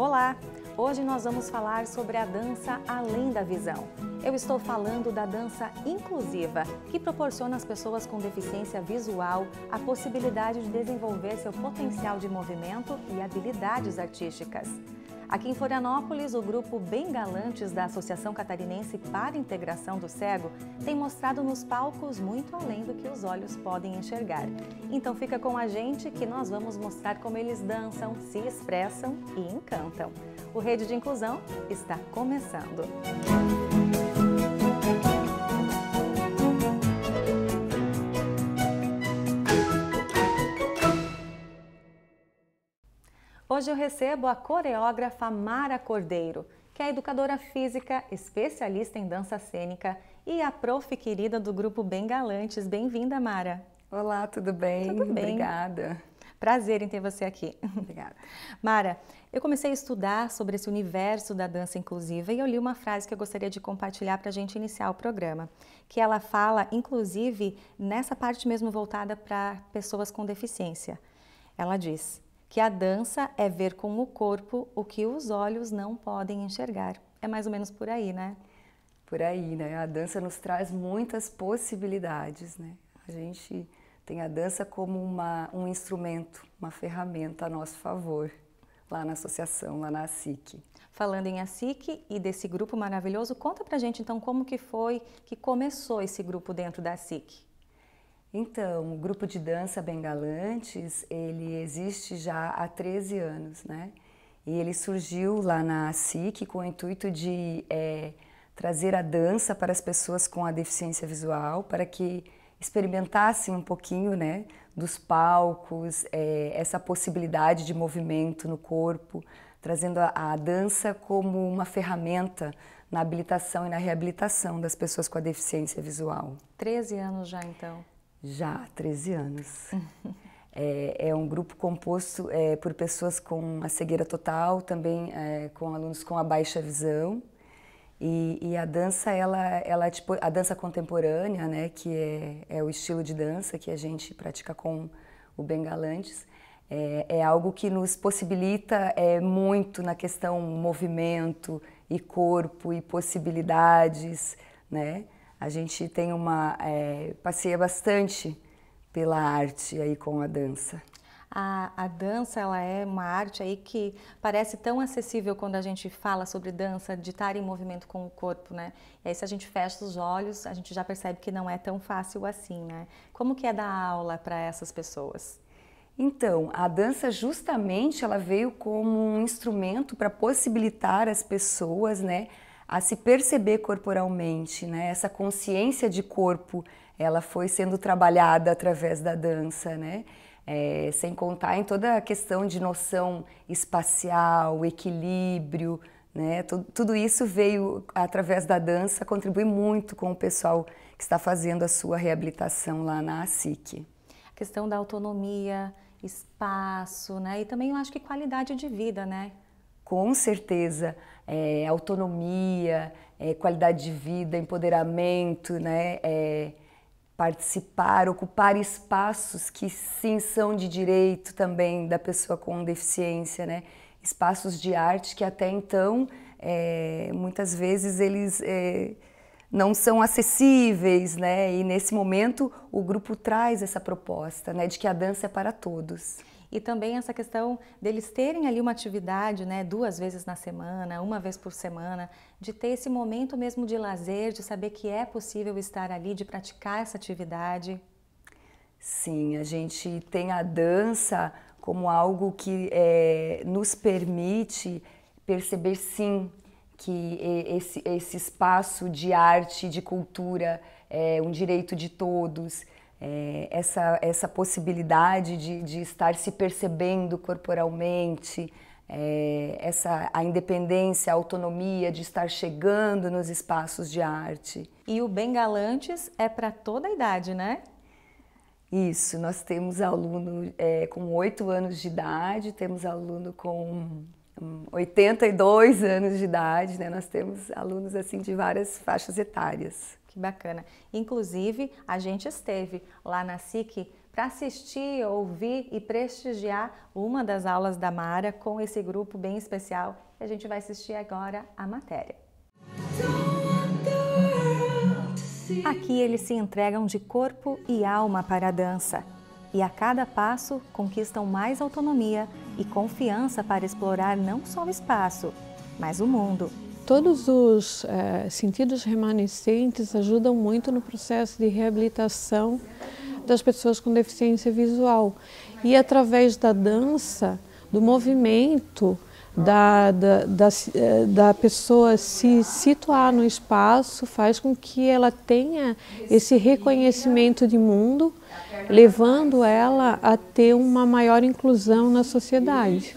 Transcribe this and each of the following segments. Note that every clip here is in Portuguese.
Olá! Hoje nós vamos falar sobre a dança além da visão. Eu estou falando da dança inclusiva, que proporciona às pessoas com deficiência visual a possibilidade de desenvolver seu potencial de movimento e habilidades artísticas. Aqui em Florianópolis, o grupo Bem Galantes da Associação Catarinense para a Integração do Cego tem mostrado nos palcos muito além do que os olhos podem enxergar. Então fica com a gente que nós vamos mostrar como eles dançam, se expressam e encantam. O Rede de Inclusão está começando. Música Hoje eu recebo a coreógrafa Mara Cordeiro, que é educadora física, especialista em dança cênica e a prof querida do grupo Bem Galantes. Bem-vinda, Mara. Olá, tudo bem? Tudo bem. Obrigada. Prazer em ter você aqui. Obrigada. Mara, eu comecei a estudar sobre esse universo da dança inclusiva e eu li uma frase que eu gostaria de compartilhar para a gente iniciar o programa, que ela fala, inclusive, nessa parte mesmo voltada para pessoas com deficiência. Ela diz: que a dança é ver com o corpo o que os olhos não podem enxergar. É mais ou menos por aí, né? Por aí, né? A dança nos traz muitas possibilidades, né? A gente tem a dança como uma, um instrumento, uma ferramenta a nosso favor lá na associação, lá na ASIC. Falando em ASIC e desse grupo maravilhoso, conta pra gente então como que foi que começou esse grupo dentro da ASIC. Então, o grupo de dança Bengalantes ele existe já há 13 anos, né? E ele surgiu lá na SIC com o intuito de é, trazer a dança para as pessoas com a deficiência visual, para que experimentassem um pouquinho, né, dos palcos, é, essa possibilidade de movimento no corpo, trazendo a, a dança como uma ferramenta na habilitação e na reabilitação das pessoas com a deficiência visual. 13 anos já, então. Já 13 anos. é, é, um grupo composto é, por pessoas com a cegueira total, também é, com alunos com a baixa visão. E, e a dança, ela, ela é tipo, a dança contemporânea, né, que é, é, o estilo de dança que a gente pratica com o Bengalantes, é, é algo que nos possibilita muito na questão movimento e corpo e possibilidades, né? A gente tem uma é, passeia bastante pela arte aí com a dança. A, a, dança ela é uma arte aí que parece tão acessível quando a gente fala sobre dança, de estar em movimento com o corpo, né? E aí se a gente fecha os olhos, a gente já percebe que não é tão fácil assim, né? Como que é dar aula para essas pessoas? Então, a dança justamente ela veio como um instrumento para possibilitar as pessoas, né, a se perceber corporalmente, né? Essa consciência de corpo, ela foi sendo trabalhada através da dança, né? É, sem contar em toda a questão de noção espacial, equilíbrio, né? Tudo, tudo isso veio através da dança contribuir muito com o pessoal que está fazendo a sua reabilitação lá na ASIC. A questão da autonomia, espaço, né? E também eu acho que qualidade de vida, né? Com certeza é, autonomia, é, qualidade de vida, empoderamento, né? É, participar, ocupar espaços que sim são de direito também da pessoa com deficiência, né? Espaços de arte que até então é, muitas vezes eles é, não são acessíveis, né? E nesse momento o grupo traz essa proposta, né, de que a dança é para todos. E também essa questão deles terem ali uma atividade, né, duas vezes na semana, uma vez por semana, de ter esse momento mesmo de lazer, de saber que é possível estar ali, de praticar essa atividade. Sim, a gente tem a dança como algo que é, nos permite perceber, sim, que esse, esse espaço de arte, de cultura, é um direito de todos é, essa, essa possibilidade de, de estar se percebendo corporalmente, é, essa a independência, a autonomia de estar chegando nos espaços de arte. E o Bem Galantes é para toda a idade, né? Isso, nós temos aluno é, com 8 anos de idade, temos aluno com 82 hum, anos de idade, né? Nós temos alunos assim de várias faixas etárias bacana. Inclusive, a gente esteve lá na SIC para assistir, ouvir e prestigiar uma das aulas da Mara com esse grupo bem especial. A gente vai assistir agora a matéria. Aqui eles se entregam de corpo e alma para a dança. E a cada passo conquistam mais autonomia e confiança para explorar não só o espaço, mas o mundo todos os eh, sentidos remanescentes ajudam muito no processo de reabilitação das pessoas com deficiência visual. E através da dança, do movimento, da, da, da, eh, da, pessoa se situar no espaço faz com que ela tenha esse reconhecimento de mundo, levando ela a ter uma maior inclusão na sociedade.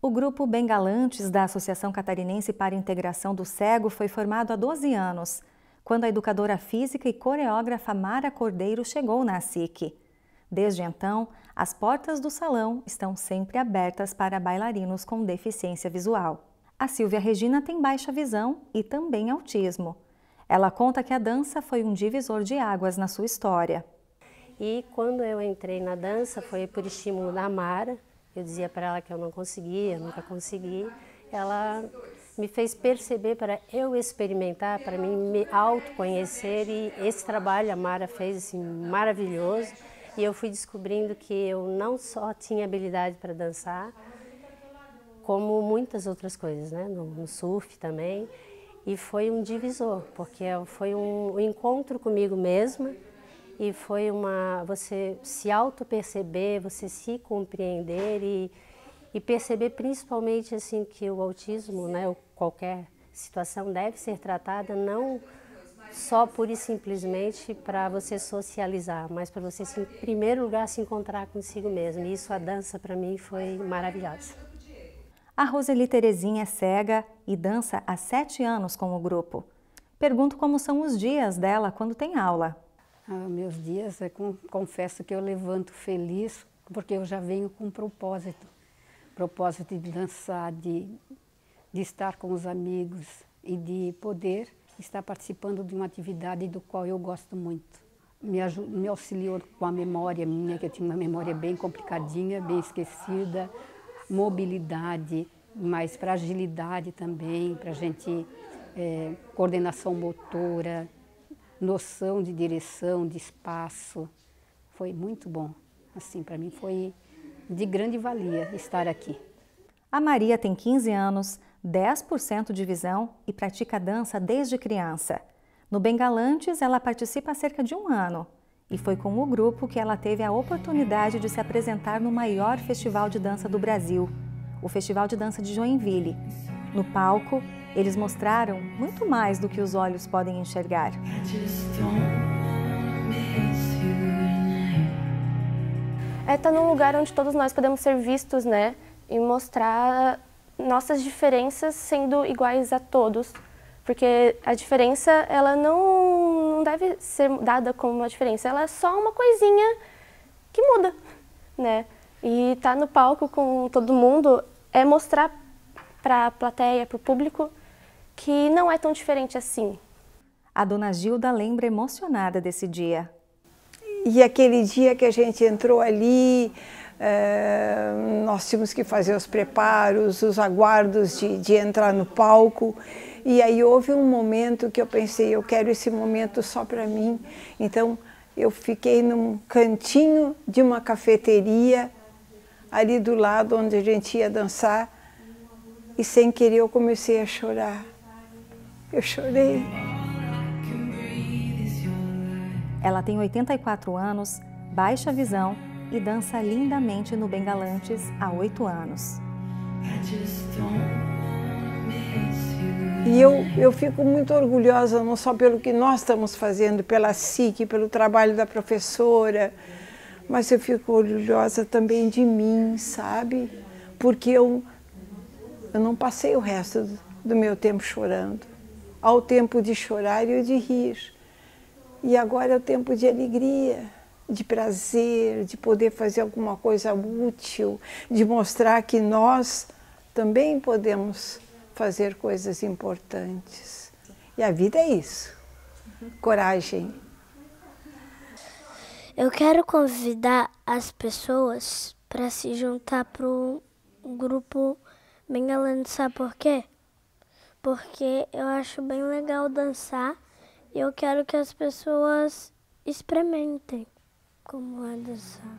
O grupo Bengalantes da Associação Catarinense para a Integração do Cego foi formado há 12 anos, quando a educadora física e coreógrafa Mara Cordeiro chegou na SIC. Desde então, as portas do salão estão sempre abertas para bailarinos com deficiência visual. A Silvia Regina tem baixa visão e também autismo. Ela conta que a dança foi um divisor de águas na sua história. E quando eu entrei na dança foi por estímulo da Mara, eu dizia para ela que eu não conseguia, nunca consegui. Ela me fez perceber para eu experimentar, para mim me autoconhecer e esse trabalho a Mara fez assim maravilhoso. E eu fui descobrindo que eu não só tinha habilidade para dançar, como muitas outras coisas, né? No, no, surf também. E foi um divisor, porque foi um, um encontro comigo mesma e foi uma você se auto perceber, você se compreender e, e perceber principalmente assim que o autismo, né, ou qualquer situação deve ser tratada não só pura e simplesmente para você socializar, mas para você assim, em primeiro lugar se encontrar consigo mesmo. E isso a dança para mim foi maravilhosa. A Roseli Terezinha é cega e dança há sete anos com o grupo. Pergunto como são os dias dela quando tem aula. Ah, meus dias, com, confesso que eu levanto feliz, porque eu já venho com um propósito. Propósito de dançar, de, de estar com os amigos e de poder estar participando de uma atividade do qual eu gosto muito. Me, me auxiliou com a memória minha, que eu tinha uma memória bem complicadinha, bem esquecida, mobilidade, mais para agilidade também, para gente, é, coordenação motora, noção de direção, de espaço. Foi muito bom. Assim, para mim foi de grande valia estar aqui. A Maria tem 15 anos, 10% de visão e pratica dança desde criança. No Bengalantes, ela participa há cerca de um ano e foi com o grupo que ela teve a oportunidade de se apresentar no maior festival de dança do Brasil, o Festival de Dança de Joinville. No palco, eles mostraram muito mais do que os olhos podem enxergar. É estar tá num lugar onde todos nós podemos ser vistos, né? E mostrar nossas diferenças sendo iguais a todos. Porque a diferença, ela não, não deve ser dada como uma diferença. Ela é só uma coisinha que muda, né? E estar tá no palco com todo mundo é mostrar para a plateia, para o público, que não é tão diferente assim. A dona Gilda lembra emocionada desse dia. E aquele dia que a gente entrou ali, é, nós tínhamos que fazer os preparos, os aguardos de, de entrar no palco. E aí houve um momento que eu pensei, eu quero esse momento só para mim. Então eu fiquei num cantinho de uma cafeteria, ali do lado onde a gente ia dançar, e sem querer eu comecei a chorar. Eu chorei. Ela tem 84 anos, baixa visão e dança lindamente no Bengalantes há oito anos. E eu, eu fico muito orgulhosa, não só pelo que nós estamos fazendo, pela SIC, pelo trabalho da professora, mas eu fico orgulhosa também de mim, sabe? Porque eu, eu não passei o resto do meu tempo chorando. Ao tempo de chorar e de rir. E agora é o tempo de alegria, de prazer, de poder fazer alguma coisa útil, de mostrar que nós também podemos fazer coisas importantes. E a vida é isso. Coragem. Eu quero convidar as pessoas para se juntar para um grupo Bengalã, sabe por quê? porque eu acho bem legal dançar e eu quero que as pessoas experimentem como é dançar.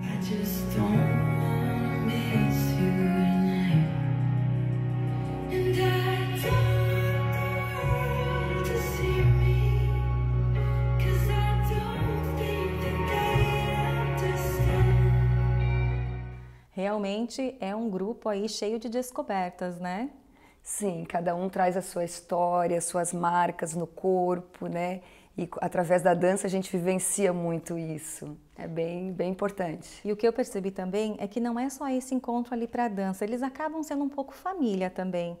I just don't Realmente é um grupo aí cheio de descobertas, né? Sim, cada um traz a sua história, suas marcas no corpo, né? E através da dança a gente vivencia muito isso. É bem, bem importante. E o que eu percebi também é que não é só esse encontro ali para a dança, eles acabam sendo um pouco família também.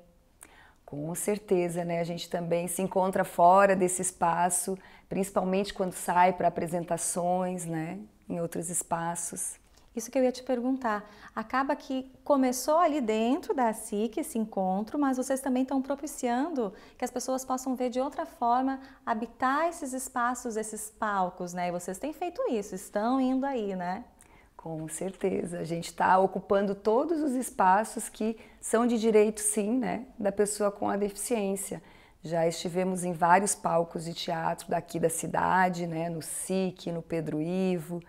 Com certeza, né? A gente também se encontra fora desse espaço, principalmente quando sai para apresentações, né? Em outros espaços. Isso que eu ia te perguntar. Acaba que começou ali dentro da SIC esse encontro, mas vocês também estão propiciando que as pessoas possam ver de outra forma, habitar esses espaços, esses palcos, né? E vocês têm feito isso, estão indo aí, né? Com certeza. A gente está ocupando todos os espaços que são de direito, sim, né? Da pessoa com a deficiência. Já estivemos em vários palcos de teatro daqui da cidade, né? No SIC, no Pedro Ivo.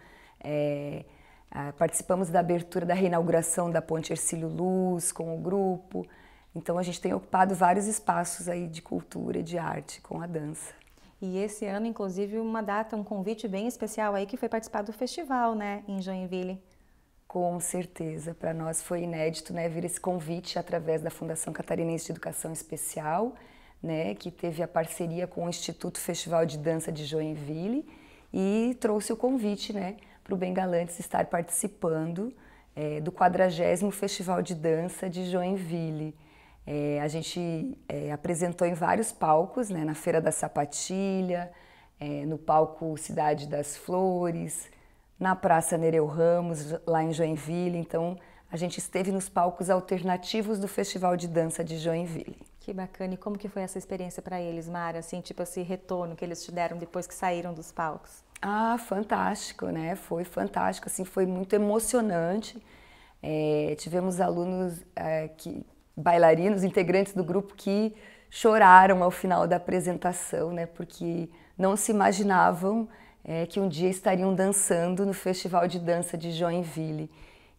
É ah, participamos da abertura da reinauguração da Ponte Ercílio Luz com o grupo. Então a gente tem ocupado vários espaços aí de cultura, de arte com a dança. E esse ano, inclusive, uma data, um convite bem especial aí que foi participar do festival, né, em Joinville. Com certeza, para nós foi inédito, né, vir esse convite através da Fundação Catarinense de Educação Especial, né, que teve a parceria com o Instituto Festival de Dança de Joinville e trouxe o convite, né, para o Bengalantes estar participando é, do 40 Festival de Dança de Joinville. É, a gente é, apresentou em vários palcos, né, na Feira da Sapatilha, é, no palco Cidade das Flores, na Praça Nereu Ramos, lá em Joinville. Então, a gente esteve nos palcos alternativos do Festival de Dança de Joinville. Que bacana. E como que foi essa experiência para eles, Mara? Assim, tipo esse retorno que eles te deram depois que saíram dos palcos? Ah, fantástico, né? Foi fantástico, assim, foi muito emocionante. É, tivemos alunos é, que bailarinos, integrantes do grupo que choraram ao final da apresentação, né? Porque não se imaginavam é, que um dia estariam dançando no Festival de Dança de Joinville.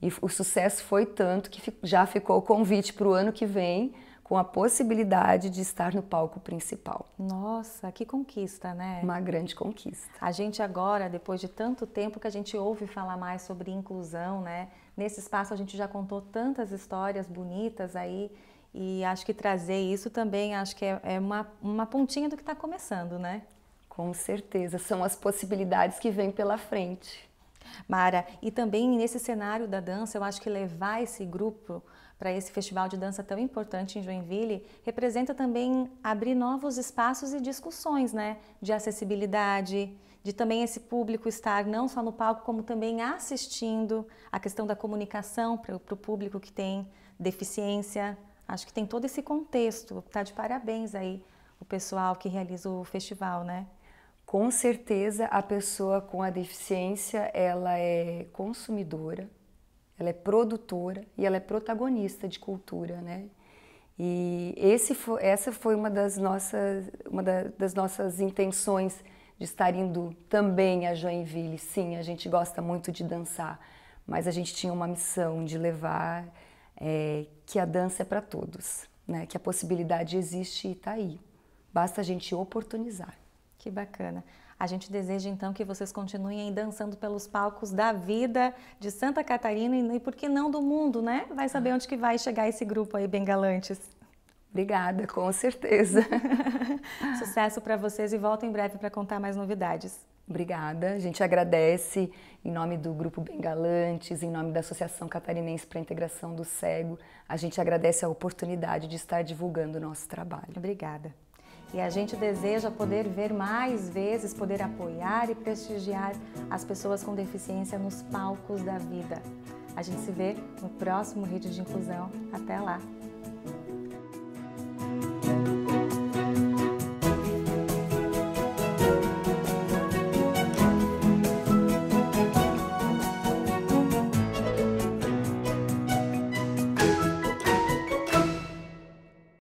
E o sucesso foi tanto que já ficou o convite para o ano que vem com a possibilidade de estar no palco principal. Nossa, que conquista, né? Uma grande conquista. A gente agora, depois de tanto tempo que a gente ouve falar mais sobre inclusão, né? Nesse espaço a gente já contou tantas histórias bonitas aí e acho que trazer isso também acho que é, é uma, uma pontinha do que está começando, né? Com certeza, são as possibilidades que vêm pela frente. Mara, e também nesse cenário da dança, eu acho que levar esse grupo para esse festival de dança tão importante em Joinville representa também abrir novos espaços e discussões, né? De acessibilidade, de também esse público estar não só no palco, como também assistindo, a questão da comunicação para o público que tem deficiência. Acho que tem todo esse contexto. Tá de parabéns aí o pessoal que realiza o festival, né? Com certeza a pessoa com a deficiência ela é consumidora, ela é produtora e ela é protagonista de cultura, né? E esse foi, essa foi uma das nossas, uma da, das nossas intenções de estar indo também a Joinville. Sim, a gente gosta muito de dançar, mas a gente tinha uma missão de levar é, que a dança é para todos, né? Que a possibilidade existe e está aí. Basta a gente oportunizar. Que bacana. A gente deseja então que vocês continuem dançando pelos palcos da vida de Santa Catarina e por que não do mundo, né? Vai saber ah. onde que vai chegar esse grupo aí bem galantes. Obrigada, com certeza. Sucesso para vocês e volto em breve para contar mais novidades. Obrigada. A gente agradece em nome do Grupo Bengalantes, em nome da Associação Catarinense para a Integração do Cego. A gente agradece a oportunidade de estar divulgando o nosso trabalho. Obrigada. E a gente deseja poder ver mais vezes, poder apoiar e prestigiar as pessoas com deficiência nos palcos da vida. A gente se vê no próximo vídeo de inclusão. Até lá!